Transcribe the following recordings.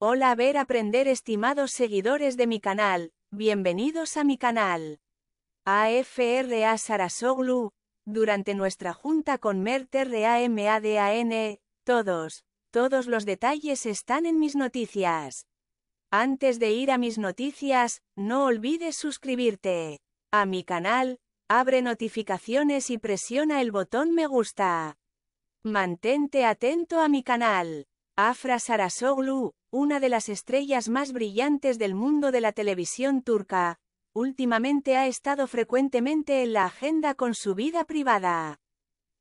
Hola ver aprender estimados seguidores de mi canal, bienvenidos a mi canal. AFRA Sarasoglu, durante nuestra junta con RAMADAN, todos, todos los detalles están en mis noticias. Antes de ir a mis noticias, no olvides suscribirte a mi canal, abre notificaciones y presiona el botón me gusta. Mantente atento a mi canal. Afra Sarasoglu, una de las estrellas más brillantes del mundo de la televisión turca, últimamente ha estado frecuentemente en la agenda con su vida privada.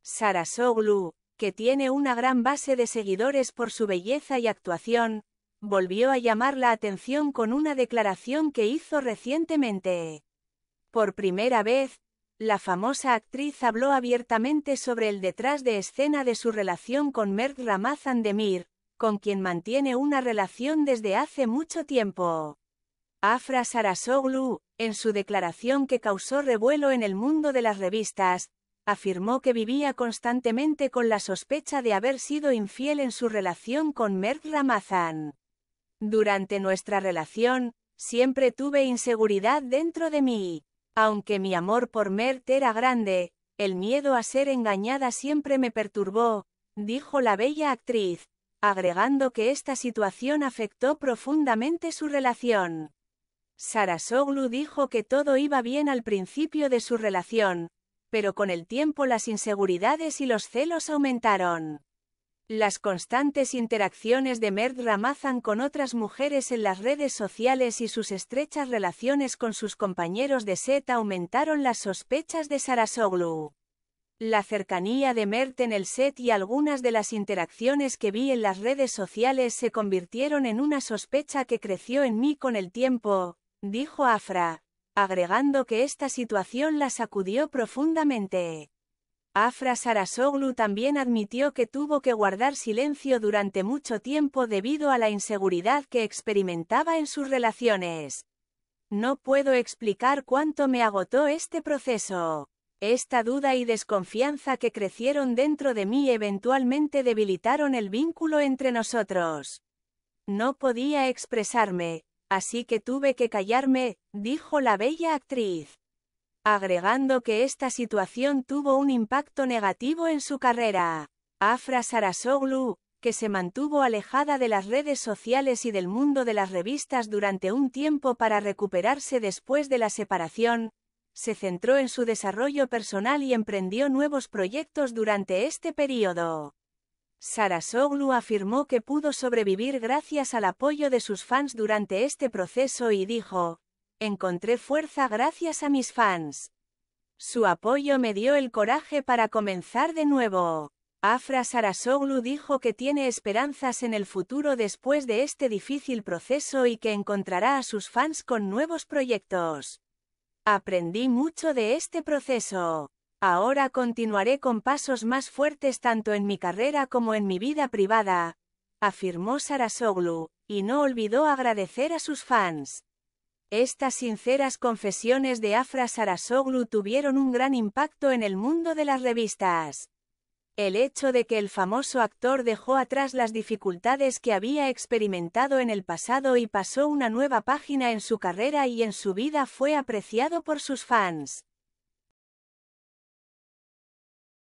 Sara Soglu, que tiene una gran base de seguidores por su belleza y actuación, volvió a llamar la atención con una declaración que hizo recientemente. Por primera vez, la famosa actriz habló abiertamente sobre el detrás de escena de su relación con Mert Ramazan Demir, con quien mantiene una relación desde hace mucho tiempo. Afra Sarasoglu, en su declaración que causó revuelo en el mundo de las revistas, afirmó que vivía constantemente con la sospecha de haber sido infiel en su relación con Mert Ramazan. Durante nuestra relación, siempre tuve inseguridad dentro de mí. Aunque mi amor por Mert era grande, el miedo a ser engañada siempre me perturbó, dijo la bella actriz, agregando que esta situación afectó profundamente su relación. Sarasoglu dijo que todo iba bien al principio de su relación, pero con el tiempo las inseguridades y los celos aumentaron. Las constantes interacciones de Mert Ramazan con otras mujeres en las redes sociales y sus estrechas relaciones con sus compañeros de set aumentaron las sospechas de Sarasoglu. La cercanía de Mert en el set y algunas de las interacciones que vi en las redes sociales se convirtieron en una sospecha que creció en mí con el tiempo, dijo Afra, agregando que esta situación la sacudió profundamente. Afra Sarasoglu también admitió que tuvo que guardar silencio durante mucho tiempo debido a la inseguridad que experimentaba en sus relaciones. No puedo explicar cuánto me agotó este proceso. Esta duda y desconfianza que crecieron dentro de mí eventualmente debilitaron el vínculo entre nosotros. No podía expresarme, así que tuve que callarme, dijo la bella actriz. Agregando que esta situación tuvo un impacto negativo en su carrera. Afra Sarasoglu, que se mantuvo alejada de las redes sociales y del mundo de las revistas durante un tiempo para recuperarse después de la separación, se centró en su desarrollo personal y emprendió nuevos proyectos durante este periodo. Sarasoglu afirmó que pudo sobrevivir gracias al apoyo de sus fans durante este proceso y dijo, encontré fuerza gracias a mis fans. Su apoyo me dio el coraje para comenzar de nuevo. Afra Sarasoglu dijo que tiene esperanzas en el futuro después de este difícil proceso y que encontrará a sus fans con nuevos proyectos. Aprendí mucho de este proceso. Ahora continuaré con pasos más fuertes tanto en mi carrera como en mi vida privada, afirmó Sarasoglu, y no olvidó agradecer a sus fans. Estas sinceras confesiones de Afra Sarasoglu tuvieron un gran impacto en el mundo de las revistas el hecho de que el famoso actor dejó atrás las dificultades que había experimentado en el pasado y pasó una nueva página en su carrera y en su vida fue apreciado por sus fans.